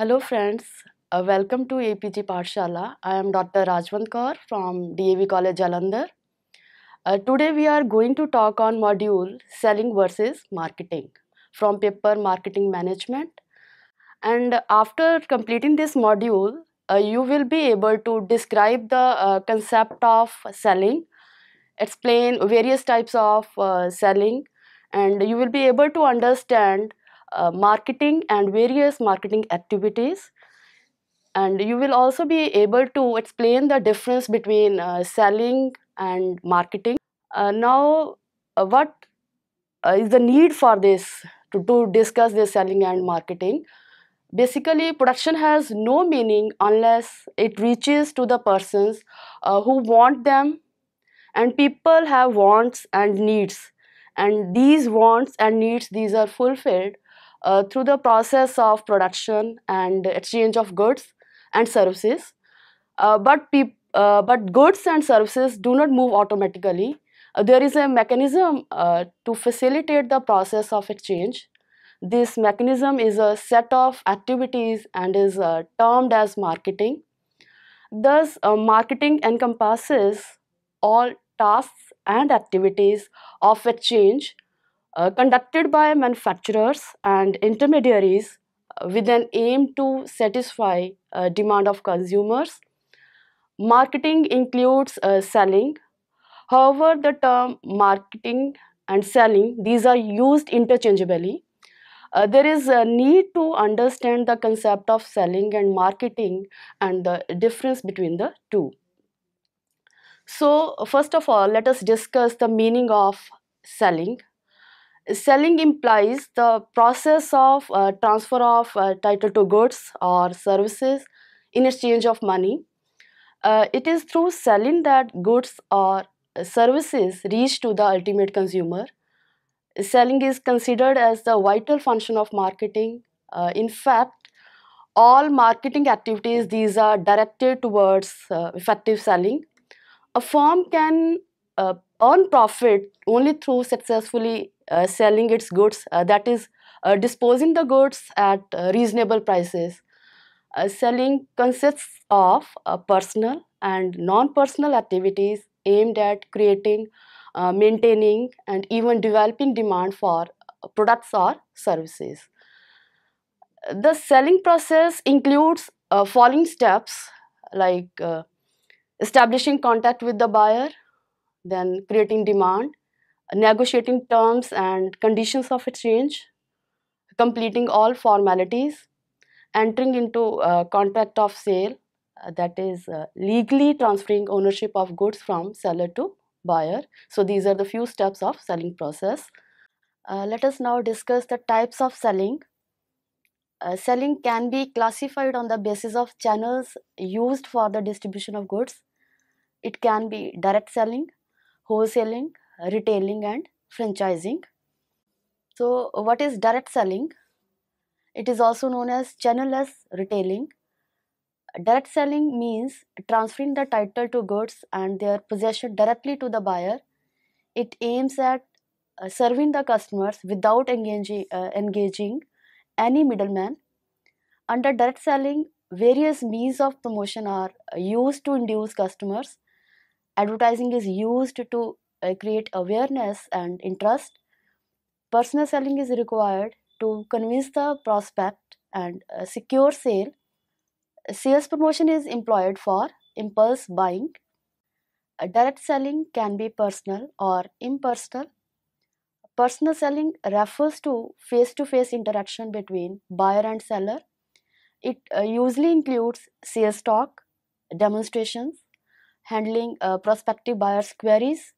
Hello friends, uh, welcome to APG Parshala. I am Dr. Rajwant Kaur from DAV College Jalandhar. Uh, today we are going to talk on module selling versus marketing from paper marketing management. And after completing this module, uh, you will be able to describe the uh, concept of selling, explain various types of uh, selling and you will be able to understand uh, marketing and various marketing activities. And you will also be able to explain the difference between uh, selling and marketing. Uh, now, uh, what uh, is the need for this to, to discuss this selling and marketing? Basically, production has no meaning unless it reaches to the persons who want them and people have wants and needs and these wants and needs these are fulfilled uh, through the process of production and exchange of goods and services. Uh, but, uh, but goods and services do not move automatically. Uh, there is a mechanism uh, to facilitate the process of exchange. This mechanism is a set of activities and is termed as marketing. Thus, marketing encompasses all tasks and activities of exchange uh, conducted by manufacturers and intermediaries uh, with an aim to satisfy uh, demand of consumers. Marketing includes uh, selling. However, the term marketing and selling, these are used interchangeably. Uh, there is a need to understand the concept of selling and marketing and the difference between the two. So, first of all, let us discuss the meaning of selling. Selling implies the process of uh, transfer of uh, title to goods or services in exchange of money. Uh, it is through selling that goods or services reach to the ultimate consumer. Selling is considered as the vital function of marketing. Uh, in fact, all marketing activities these are directed towards uh, effective selling. A firm can uh, earn profit only through successfully uh, selling its goods, uh, that is, uh, disposing the goods at reasonable prices. selling consists of personal and non-personal activities aimed at creating, uh, maintaining and even developing demand for products or services. The selling process includes uh, following steps like uh, establishing contact with the buyer, then creating demand, negotiating terms and conditions of exchange, completing all formalities, entering into a contract of sale, uh, that is uh, legally transferring ownership of goods from seller to buyer. So these are the few steps of selling process. Uh, let us now discuss the types of selling. Uh, selling can be classified on the basis of channels used for the distribution of goods. It can be direct selling, wholesaling, retailing and franchising. So, what is direct selling? It is also known as channelless retailing. Direct selling means transferring the title to goods and their possession directly to the buyer. It aims at uh, serving the customers without engaging, uh, engaging any middleman. Under direct selling, various means of promotion are uh, used to induce customers. Advertising is used to uh, create awareness and interest. Personal selling is required to convince the prospect and uh, secure sale. Sales promotion is employed for impulse buying. Uh, direct selling can be personal or impersonal. Personal selling refers to face to face interaction between buyer and seller. It uh, usually includes sales talk, demonstrations, handling uh, prospective buyers' queries,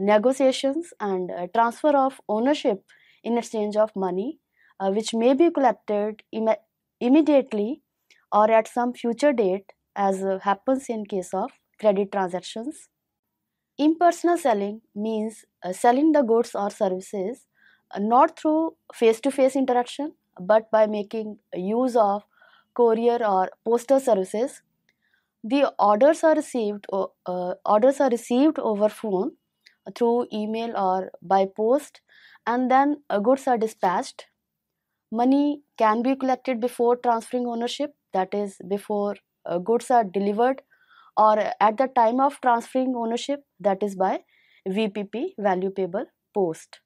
negotiations and uh, transfer of ownership in exchange of money, uh, which may be collected Im immediately or at some future date, as uh, happens in case of credit transactions. Impersonal selling means selling the goods or services not through face to face interaction but by making use of courier or postal services the orders are received uh, orders are received over phone through email or by post and then goods are dispatched. Money can be collected before transferring ownership, that is, before uh, goods are delivered or at the time of transferring ownership, that is, by VPP value payable post.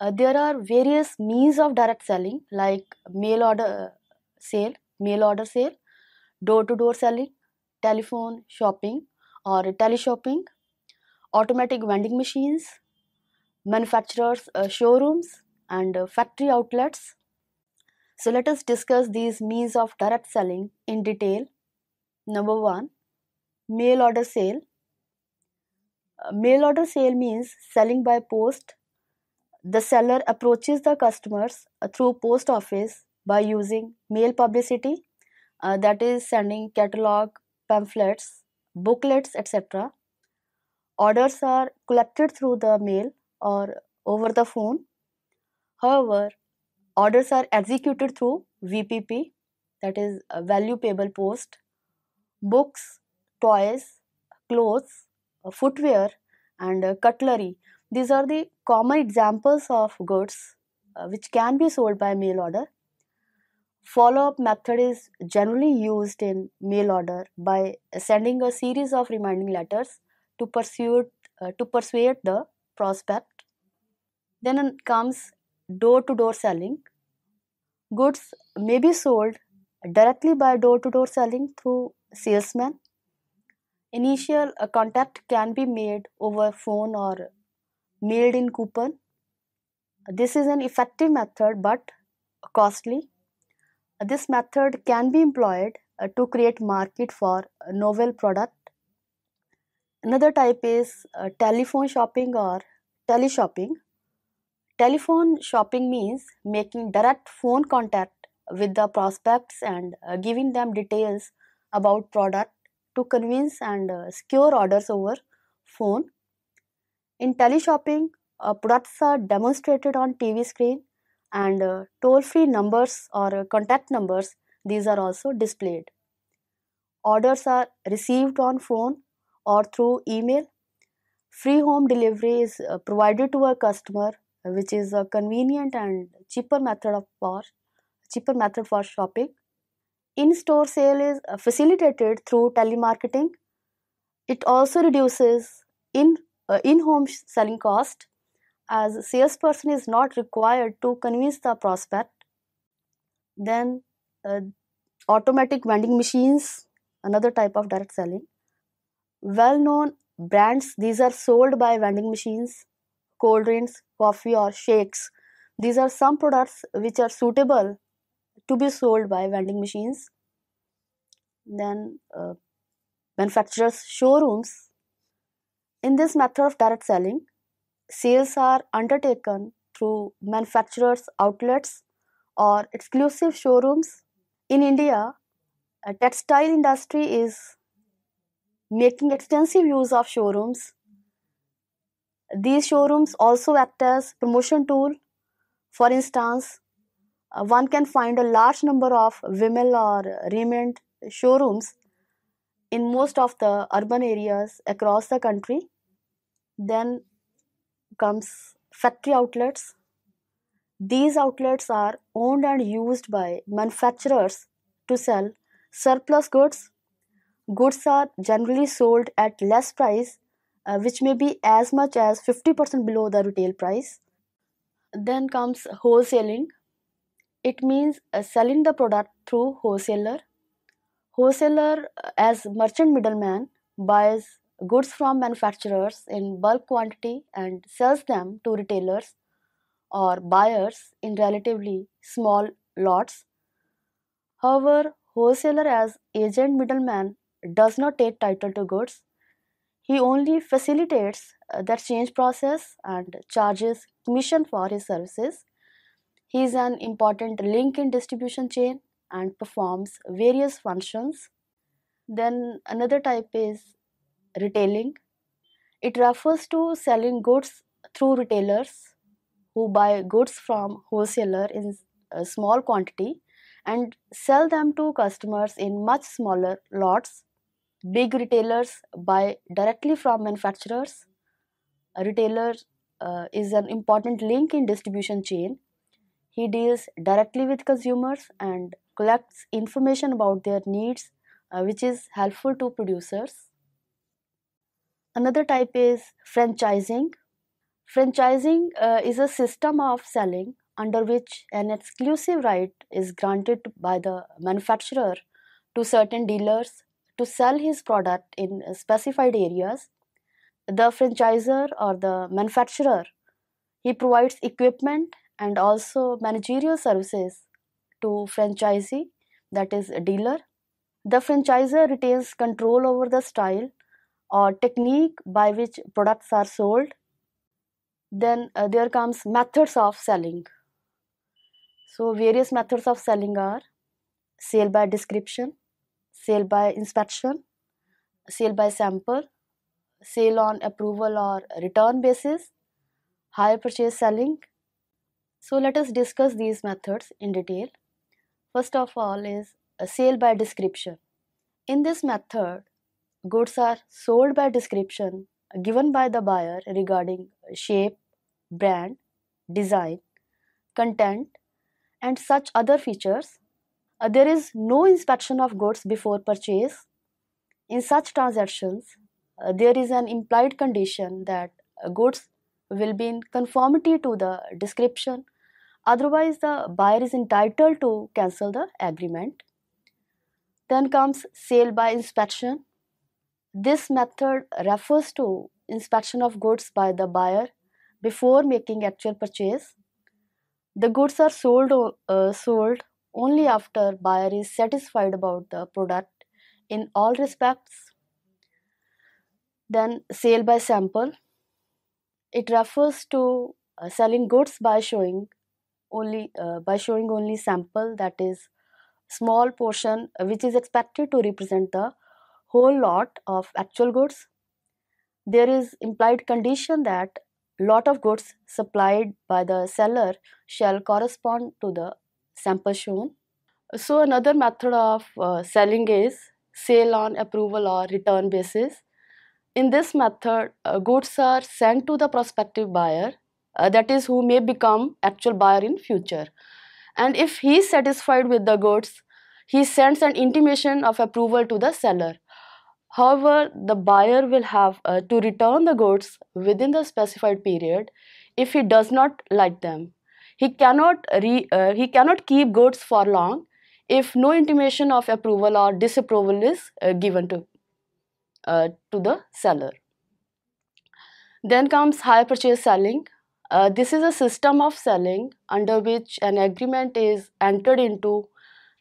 Uh, there are various means of direct selling like mail order sale, mail order sale, door to door selling, telephone shopping or teleshopping automatic vending machines, manufacturers' uh, showrooms, and uh, factory outlets. So, let us discuss these means of direct selling in detail. Number one, mail order sale. Uh, mail order sale means selling by post. The seller approaches the customers uh, through post office by using mail publicity, uh, that is, sending catalog, pamphlets, booklets, etc Orders are collected through the mail or over the phone. However, orders are executed through VPP, that is, value payable post. Books, toys, clothes, footwear, and cutlery. These are the common examples of goods uh, which can be sold by mail order. Follow up method is generally used in mail order by sending a series of reminding letters to pursue uh, to persuade the prospect. Then comes door to door selling. Goods may be sold directly by door to door selling through salesmen. Initial uh, contact can be made over phone or mailed in coupon. This is an effective method but costly. This method can be employed uh, to create market for novel product Another type is uh, telephone shopping or teleshopping. Telephone shopping means making direct phone contact with the prospects and uh, giving them details about product to convince and uh, secure orders over phone. In teleshopping, uh, products are demonstrated on TV screen and uh, toll-free numbers or uh, contact numbers these are also displayed. Orders are received on phone or through email. Free home delivery is uh, provided to a customer, which is a convenient and cheaper method of for cheaper method for shopping. In-store sale is uh, facilitated through telemarketing. It also reduces in uh, in-home selling cost as salesperson is not required to convince the prospect. Then uh, automatic vending machines, another type of direct selling well known brands these are sold by vending machines cold drinks coffee or shakes these are some products which are suitable to be sold by vending machines then uh, manufacturers showrooms in this method of direct selling sales are undertaken through manufacturers outlets or exclusive showrooms in india a textile industry is making extensive use of showrooms. These showrooms also act as promotion tool. For instance, uh, one can find a large number of Vimal or Raymond showrooms in most of the urban areas across the country. Then comes factory outlets. These outlets are owned and used by manufacturers to sell surplus goods goods are generally sold at less price uh, which may be as much as 50% below the retail price then comes wholesaling it means uh, selling the product through wholesaler wholesaler uh, as merchant middleman buys goods from manufacturers in bulk quantity and sells them to retailers or buyers in relatively small lots however wholesaler as agent middleman does not take title to goods. He only facilitates uh, the exchange process and charges commission for his services. He is an important link in distribution chain and performs various functions. Then another type is retailing. It refers to selling goods through retailers who buy goods from wholesaler in a uh, small quantity and sell them to customers in much smaller lots big retailers buy directly from manufacturers. A retailer uh, is an important link in distribution chain. He deals directly with consumers and collects information about their needs, uh, which is helpful to producers. Another type is franchising. Franchising uh, is a system of selling under which an exclusive right is granted by the manufacturer to certain dealers, to sell his product in specified areas, the franchisor or the manufacturer he provides equipment and also managerial services to franchisee that is dealer. The franchisor retains control over the style or technique by which products are sold. Then uh, there comes methods of selling. So various methods of selling are sale by description, sale by inspection, sale by sample, sale on approval or return basis, higher purchase selling. So let us discuss these methods in detail. First of all is sale by description. In this method, goods are sold by description given by the buyer regarding shape, brand, design, content, and such other features uh, there is no inspection of goods before purchase. In such transactions, uh, there is an implied condition that uh, goods will be in conformity to the description. Otherwise, the buyer is entitled to cancel the agreement. Then comes sale by inspection. This method refers to inspection of goods by the buyer before making actual purchase. The goods are sold uh, sold only after buyer is satisfied about the product in all respects. Then sale by sample. It refers to uh, selling goods by showing only uh, by showing only sample that is small portion uh, which is expected to represent the whole lot of actual goods. There is implied condition that lot of goods supplied by the seller shall correspond to the sample shown. So another method of uh, selling is sale on approval or return basis. In this method, uh, goods are sent to the prospective buyer, uh, that is who may become actual buyer in future. And if he is satisfied with the goods, he sends an intimation of approval to the seller. However, the buyer will have uh, to return the goods within the specified period if he does not like them. He cannot, re, uh, he cannot keep goods for long if no intimation of approval or disapproval is uh, given to, uh, to the seller. Then comes high purchase selling. Uh, this is a system of selling under which an agreement is entered into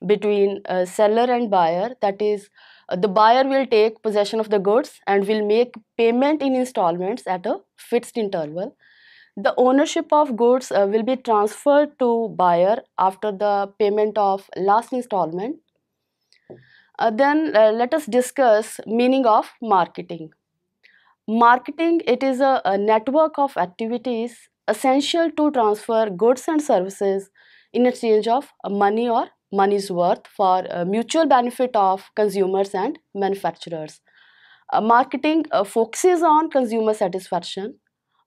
between uh, seller and buyer. That is, uh, the buyer will take possession of the goods and will make payment in installments at a fixed interval the ownership of goods uh, will be transferred to buyer after the payment of last installment. Uh, then uh, let us discuss meaning of marketing. Marketing, it is a, a, network of activities essential to transfer goods and services in exchange of money or money's worth for uh, mutual benefit of consumers and manufacturers. Uh, marketing uh, focuses on consumer satisfaction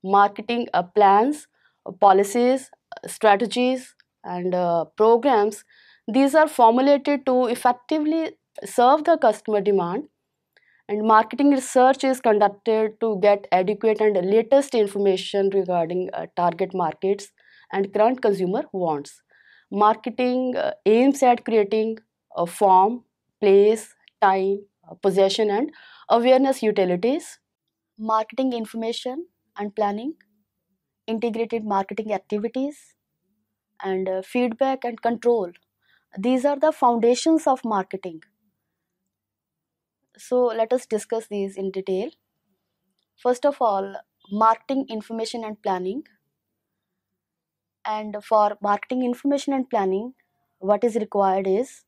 marketing uh, plans, uh, policies, uh, strategies, and programs. These are formulated to effectively serve the customer demand and marketing research is conducted to get adequate and latest information regarding uh, target markets and current consumer wants. Marketing uh, aims at creating a form, place, time, possession and awareness utilities. Marketing information and planning, integrated marketing activities, and uh, feedback and control. These are the foundations of marketing. So, let us discuss these in detail. First of all, marketing information and planning. And for marketing information and planning, what is required is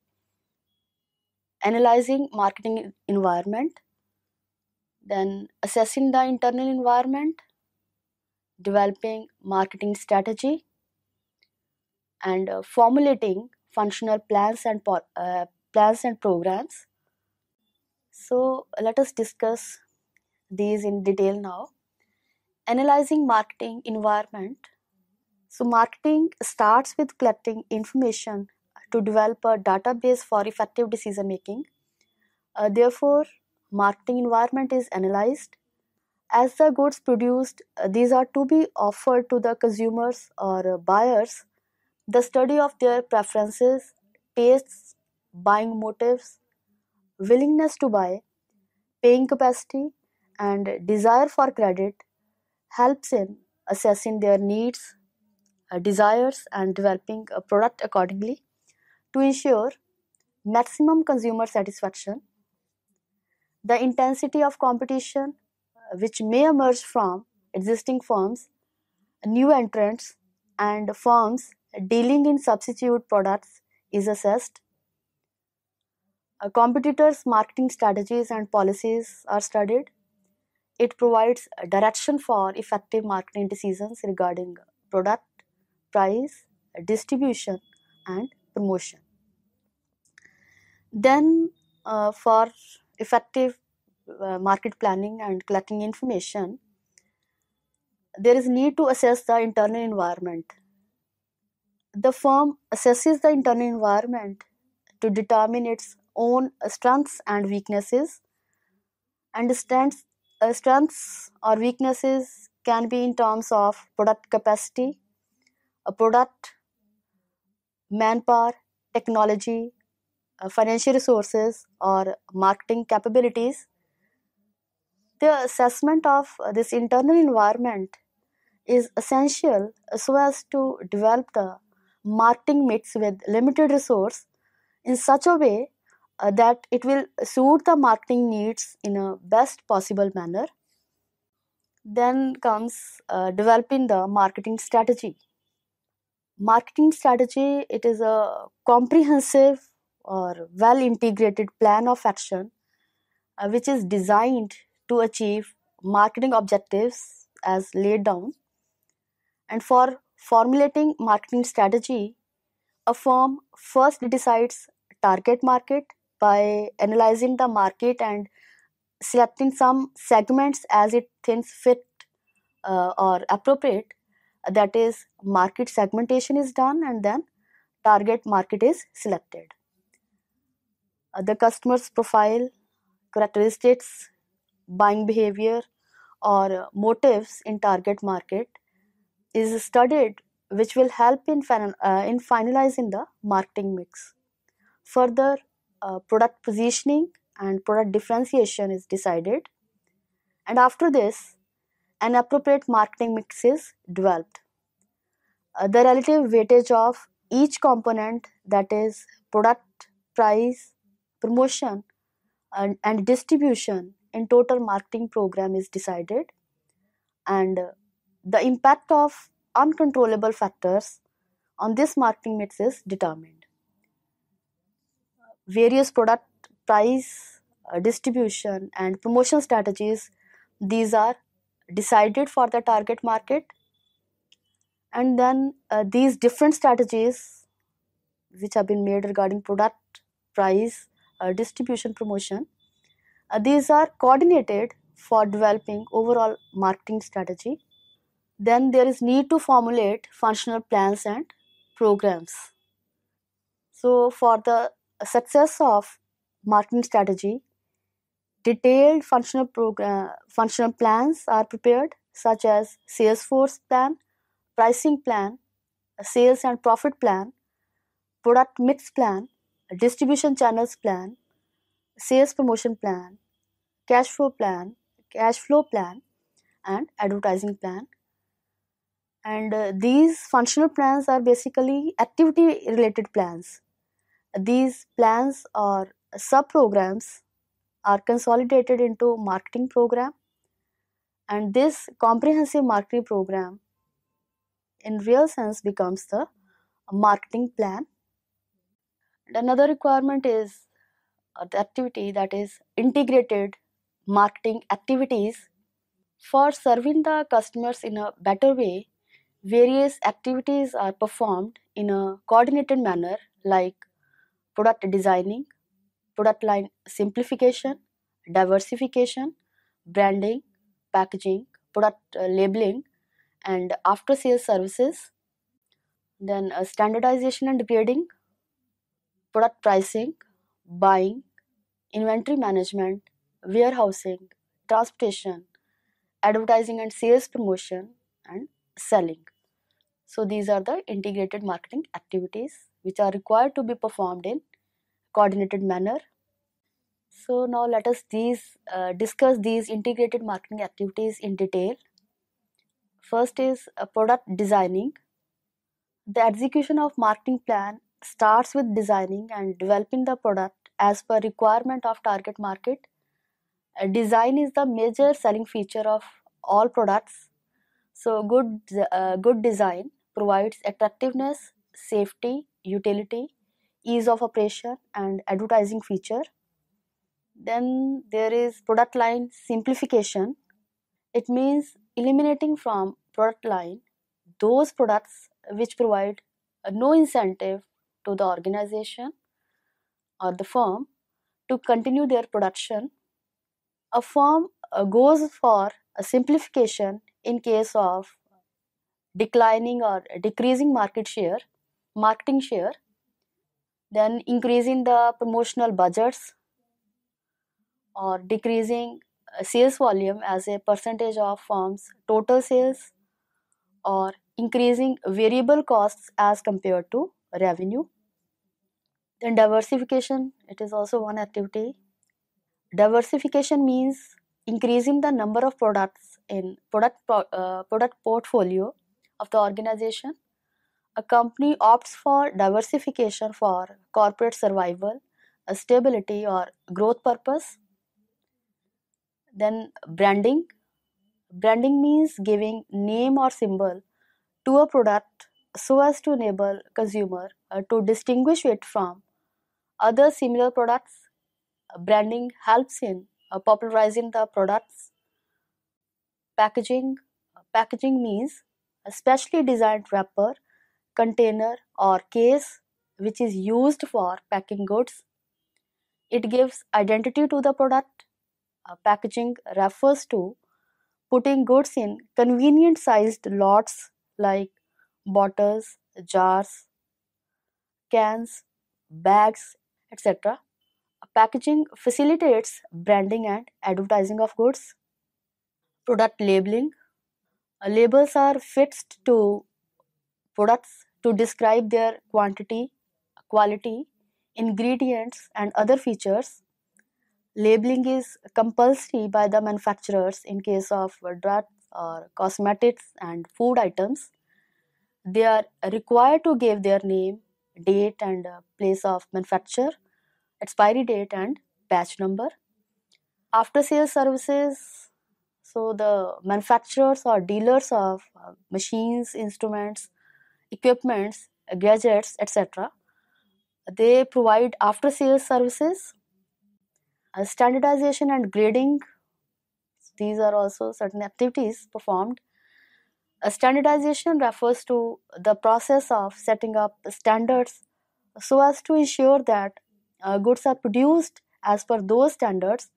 analyzing marketing environment, then assessing the internal environment, developing marketing strategy, and uh, formulating functional plans and uh, plans and programs. So let us discuss these in detail now. Analyzing marketing environment. So marketing starts with collecting information to develop a database for effective decision making. Uh, therefore, marketing environment is analyzed as the goods produced uh, these are to be offered to the consumers or uh, buyers the study of their preferences tastes buying motives willingness to buy paying capacity and desire for credit helps in assessing their needs uh, desires and developing a product accordingly to ensure maximum consumer satisfaction the intensity of competition which may emerge from existing firms, new entrants, and firms dealing in substitute products is assessed. A competitors' marketing strategies and policies are studied. It provides direction for effective marketing decisions regarding product, price, distribution, and promotion. Then, uh, for effective uh, market planning and collecting information, there is need to assess the internal environment. The firm assesses the internal environment to determine its own strengths and weaknesses. And strengths, uh, strengths or weaknesses can be in terms of product capacity, a product, manpower, technology, uh, financial resources, or marketing capabilities. The assessment of this internal environment is essential so as to develop the marketing mix with limited resource in such a way uh, that it will suit the marketing needs in a best possible manner then comes uh, developing the marketing strategy marketing strategy it is a comprehensive or well integrated plan of action uh, which is designed to achieve marketing objectives as laid down. And for formulating marketing strategy, a firm first decides target market by analyzing the market and selecting some segments as it thinks fit uh, or appropriate. That is, market segmentation is done and then target market is selected. Uh, the customer's profile, characteristics, buying behavior or motives in target market is studied which will help in, uh, in finalizing the marketing mix. Further, uh, product positioning and product differentiation is decided and after this an appropriate marketing mix is developed. Uh, the relative weightage of each component that is product, price, promotion and, and distribution and total marketing program is decided and uh, the impact of uncontrollable factors on this marketing mix is determined various product price uh, distribution and promotion strategies these are decided for the target market and then uh, these different strategies which have been made regarding product price uh, distribution promotion uh, these are coordinated for developing overall marketing strategy. Then there is need to formulate functional plans and programs. So for the success of marketing strategy, detailed functional program, functional plans are prepared such as sales force plan, pricing plan, sales and profit plan, product mix plan, distribution channels plan, sales promotion plan, cash flow plan, cash flow plan, and advertising plan. And uh, these functional plans are basically activity related plans. These plans or sub programs are consolidated into marketing program and this comprehensive marketing program in real sense becomes the marketing plan and another requirement is uh, the activity that is integrated marketing activities for serving the customers in a better way various activities are performed in a coordinated manner like product designing product line simplification diversification branding packaging product uh, labeling and after sales services then uh, standardization and grading product pricing buying, inventory management, warehousing, transportation, advertising and sales promotion, and selling. So these are the integrated marketing activities which are required to be performed in coordinated manner. So now let us these uh, discuss these integrated marketing activities in detail. First is uh, product designing. The execution of marketing plan starts with designing and developing the product as per requirement of target market. design is the major selling feature of all products. So good, uh, good design provides attractiveness, safety, utility, ease of operation and advertising feature. Then there is product line simplification. It means eliminating from product line those products which provide no incentive to the organization or the firm to continue their production. A firm uh, goes for a simplification in case of declining or decreasing market share, marketing share, then increasing the promotional budgets or decreasing uh, sales volume as a percentage of firm's total sales or increasing variable costs as compared to revenue then diversification, it is also one activity. Diversification means increasing the number of products in product uh, product portfolio of the organization. A company opts for diversification for corporate survival, stability or growth purpose. Then branding. Branding means giving name or symbol to a product so as to enable consumer uh, to distinguish it from other similar products uh, branding helps in uh, popularizing the products packaging uh, packaging means a uh, specially designed wrapper container or case which is used for packing goods it gives identity to the product uh, packaging refers to putting goods in convenient sized lots like bottles jars cans bags etc. Packaging facilitates branding and advertising of goods. Product labeling. Uh, labels are fixed to products to describe their quantity, quality, ingredients, and other features. Labeling is compulsory by the manufacturers in case of drugs or cosmetics and food items. They are required to give their name, date, and uh, place of manufacture expiry date and batch number after sales services so the manufacturers or dealers of uh, machines instruments equipments gadgets etc they provide after sales services uh, standardization and grading these are also certain activities performed standardization refers to the process of setting up standards so as to ensure that uh, goods are produced as per those standards.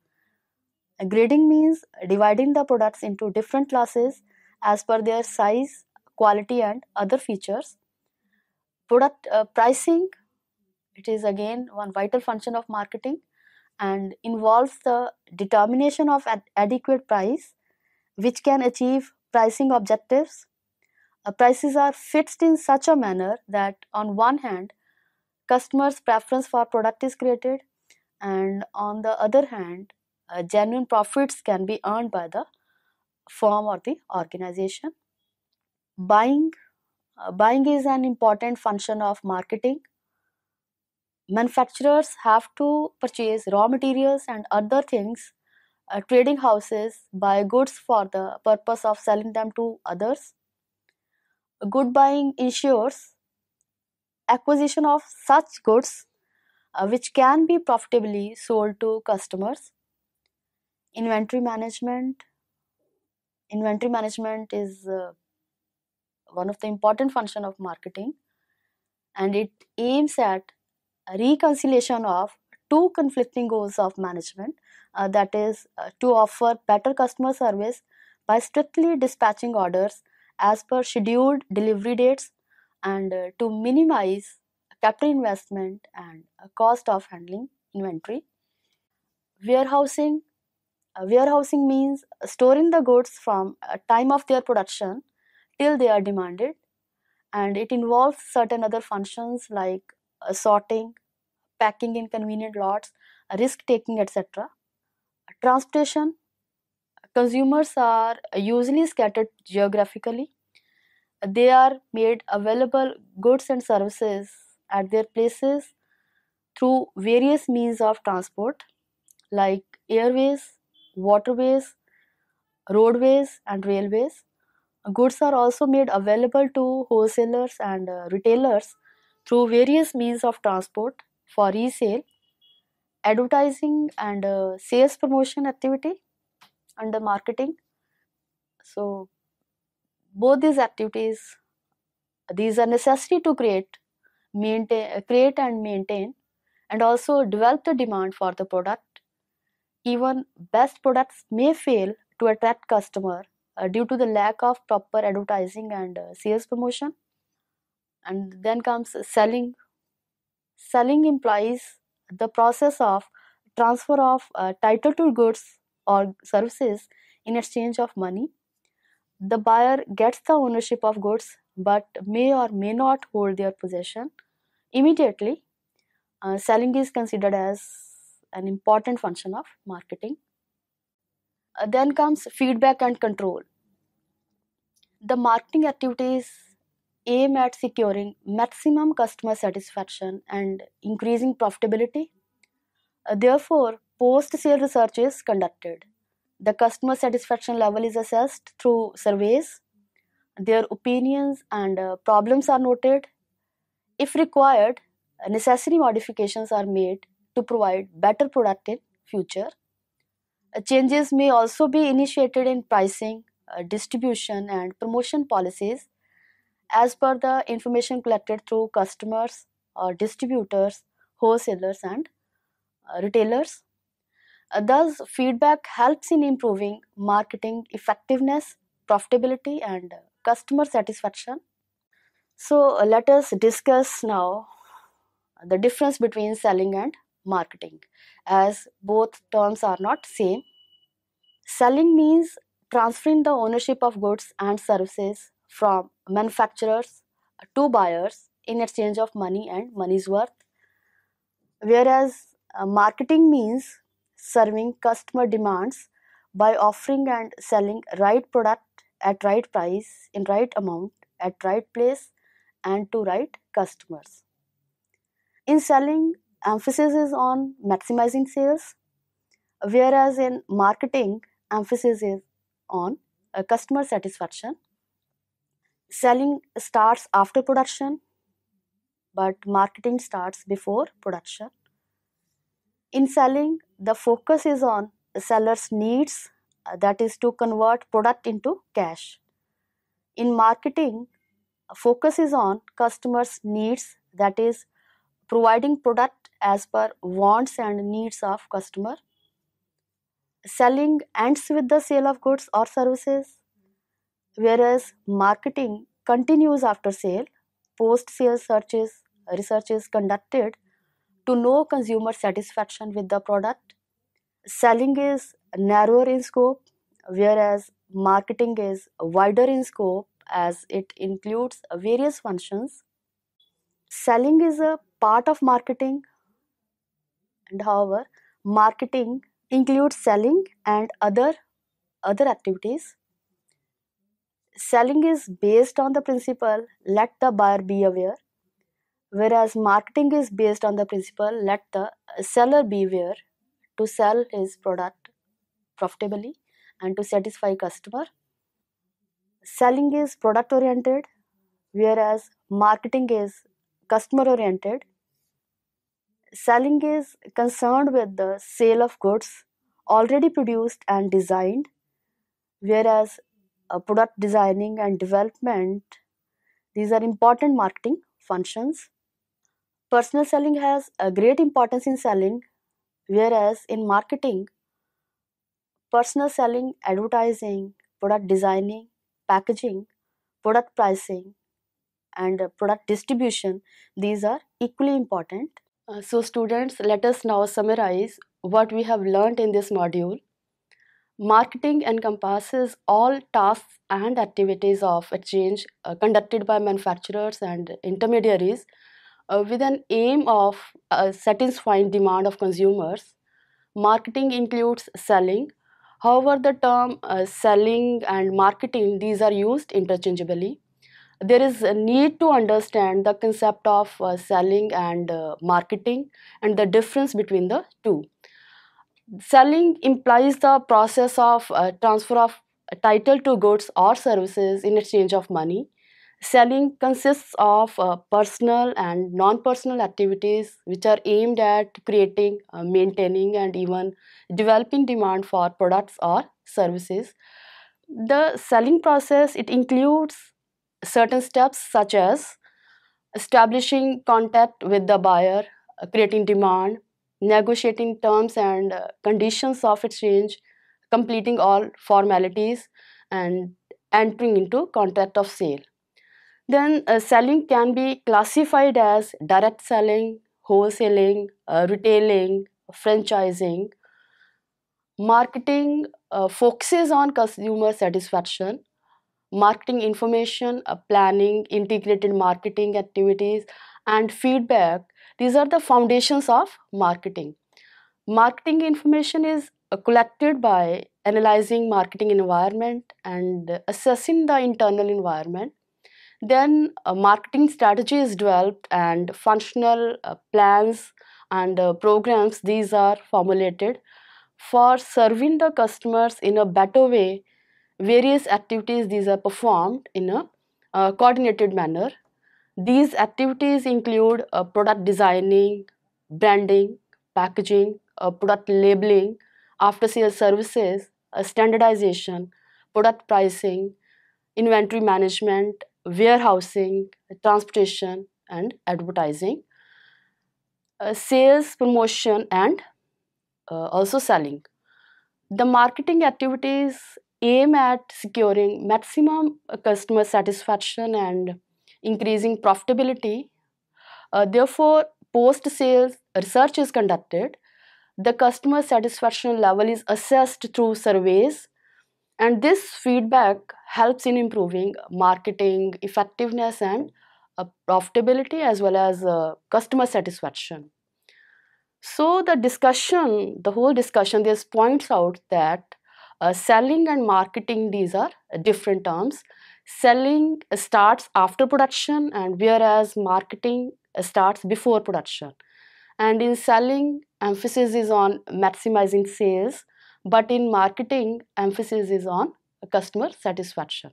Grading means dividing the products into different classes as per their size, quality, and other features. Product uh, pricing, it is again one vital function of marketing and involves the determination of ad adequate price which can achieve pricing objectives. Uh, prices are fixed in such a manner that, on one hand, customer's preference for product is created and on the other hand uh, genuine profits can be earned by the firm or the organization buying uh, buying is an important function of marketing manufacturers have to purchase raw materials and other things uh, trading houses buy goods for the purpose of selling them to others good buying ensures acquisition of such goods uh, which can be profitably sold to customers. Inventory management. Inventory management is uh, one of the important function of marketing and it aims at reconciliation of two conflicting goals of management uh, that is uh, to offer better customer service by strictly dispatching orders as per scheduled delivery dates and uh, to minimize capital investment and uh, cost of handling inventory. Warehousing uh, warehousing means storing the goods from time of their production till they are demanded and it involves certain other functions like sorting packing in convenient lots risk taking etc transportation consumers are usually scattered geographically they are made available goods and services at their places through various means of transport like airways, waterways, roadways, and railways. Goods are also made available to wholesalers and uh, retailers through various means of transport for resale, advertising, and uh, sales promotion activity under marketing. So, both these activities these are necessary to create maintain create and maintain and also develop the demand for the product even best products may fail to attract customer uh, due to the lack of proper advertising and uh, sales promotion and then comes selling selling implies the process of transfer of uh, title to goods or services in exchange of money the buyer gets the ownership of goods but may or may not hold their possession immediately uh, selling is considered as an important function of marketing uh, then comes feedback and control the marketing activities aim at securing maximum customer satisfaction and increasing profitability uh, therefore post sale research is conducted the customer satisfaction level is assessed through surveys. Their opinions and uh, problems are noted. If required, necessary modifications are made to provide better product in future. Uh, changes may also be initiated in pricing, uh, distribution and promotion policies as per the information collected through customers or uh, distributors, wholesalers and uh, retailers thus, uh, feedback helps in improving marketing effectiveness, profitability, and uh, customer satisfaction. So, uh, let us discuss now the difference between selling and marketing as both terms are not same selling means transferring the ownership of goods and services from manufacturers to buyers in exchange of money and money's worth whereas uh, marketing means serving customer demands by offering and selling right product at right price in right amount at right place and to right customers in selling emphasis is on maximizing sales whereas in marketing emphasis is on uh, customer satisfaction selling starts after production but marketing starts before production in selling the focus is on seller's needs uh, that is to convert product into cash in marketing focus is on customers needs that is providing product as per wants and needs of customer selling ends with the sale of goods or services whereas marketing continues after sale post sale searches research is conducted to know consumer satisfaction with the product. Selling is narrower in scope, whereas marketing is wider in scope as it includes various functions. Selling is a part of marketing, and however, marketing includes selling and other other activities. Selling is based on the principle let the buyer be aware Whereas marketing is based on the principle let the seller beware to sell his product profitably and to satisfy customer. Selling is product oriented, whereas marketing is customer oriented. Selling is concerned with the sale of goods already produced and designed, whereas uh, product designing and development these are important marketing functions personal selling has a great importance in selling whereas in marketing personal selling advertising product designing packaging product pricing and product distribution these are equally important uh, so students let us now summarize what we have learned in this module marketing encompasses all tasks and activities of exchange uh, conducted by manufacturers and intermediaries uh, with an aim of uh, satisfying demand of consumers. Marketing includes selling. However, the term uh, selling and marketing, these are used interchangeably. There is a need to understand the concept of uh, selling and uh, marketing and the difference between the two. Selling implies the process of uh, transfer of title to goods or services in exchange of money Selling consists of uh, personal and non-personal activities which are aimed at creating, uh, maintaining and even developing demand for products or services. The selling process, it includes certain steps such as establishing contact with the buyer, uh, creating demand, negotiating terms and uh, conditions of exchange, completing all formalities and entering into contract of sale. Then uh, selling can be classified as direct selling, wholesaling, uh, retailing, franchising. Marketing uh, focuses on consumer satisfaction, marketing information, uh, planning, integrated marketing activities, and feedback. These are the foundations of marketing. Marketing information is uh, collected by analyzing marketing environment and assessing the internal environment then a uh, marketing strategy is developed and functional uh, plans and uh, programs these are formulated for serving the customers in a better way various activities these are performed in a uh, coordinated manner these activities include uh, product designing branding packaging uh, product labeling after sales services standardization product pricing inventory management warehousing, transportation, and advertising, uh, sales, promotion, and uh, also selling. The marketing activities aim at securing maximum uh, customer satisfaction and increasing profitability. Uh, therefore, post sales research is conducted. The customer satisfaction level is assessed through surveys and this feedback helps in improving marketing effectiveness and uh, profitability as well as uh, customer satisfaction. So the discussion, the whole discussion this points out that uh, selling and marketing, these are different terms. Selling starts after production and whereas marketing starts before production. And in selling, emphasis is on maximizing sales but in marketing, emphasis is on customer satisfaction.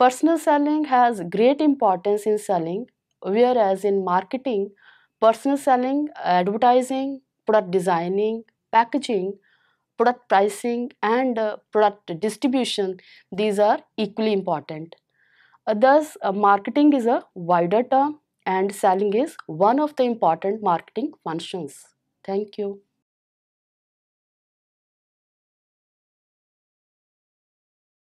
Personal selling has great importance in selling, whereas in marketing, personal selling, advertising, product designing, packaging, product pricing and uh, product distribution, these are equally important. Uh, thus, uh, marketing is a wider term and selling is one of the important marketing functions. Thank you.